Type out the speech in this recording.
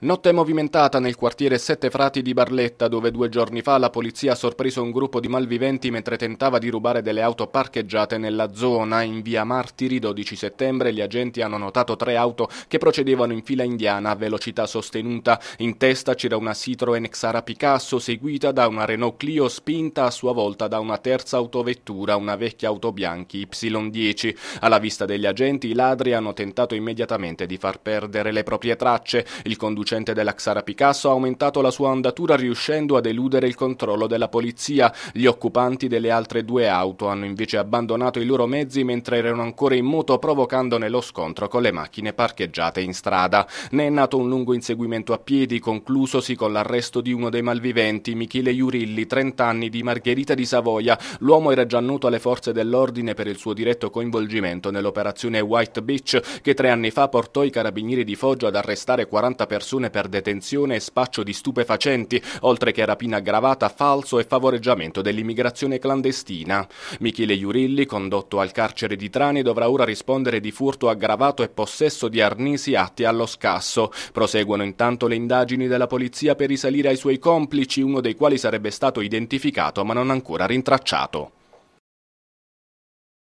Notte movimentata nel quartiere Sette Frati di Barletta, dove due giorni fa la polizia ha sorpreso un gruppo di malviventi mentre tentava di rubare delle auto parcheggiate nella zona. In via Martiri, 12 settembre, gli agenti hanno notato tre auto che procedevano in fila indiana a velocità sostenuta. In testa c'era una Citroen Xara Picasso, seguita da una Renault Clio, spinta a sua volta da una terza autovettura, una vecchia auto bianchi Y10. Alla vista degli agenti, i ladri hanno tentato immediatamente di far perdere le proprie tracce. Il conducente conducente della Xara Picasso ha aumentato la sua andatura riuscendo a deludere il controllo della polizia. Gli occupanti delle altre due auto hanno invece abbandonato i loro mezzi mentre erano ancora in moto provocandone lo scontro con le macchine parcheggiate in strada. Ne è nato un lungo inseguimento a piedi conclusosi con l'arresto di uno dei malviventi, Michele Iurilli, 30 anni di Margherita di Savoia. L'uomo era già noto alle forze dell'ordine per il suo diretto coinvolgimento nell'operazione White Beach che tre anni fa portò i carabinieri di Foggia ad arrestare 40 persone persone per detenzione e spaccio di stupefacenti, oltre che rapina aggravata, falso e favoreggiamento dell'immigrazione clandestina. Michele Iurilli, condotto al carcere di Trani, dovrà ora rispondere di furto aggravato e possesso di arnisi atti allo scasso. Proseguono intanto le indagini della polizia per risalire ai suoi complici, uno dei quali sarebbe stato identificato ma non ancora rintracciato.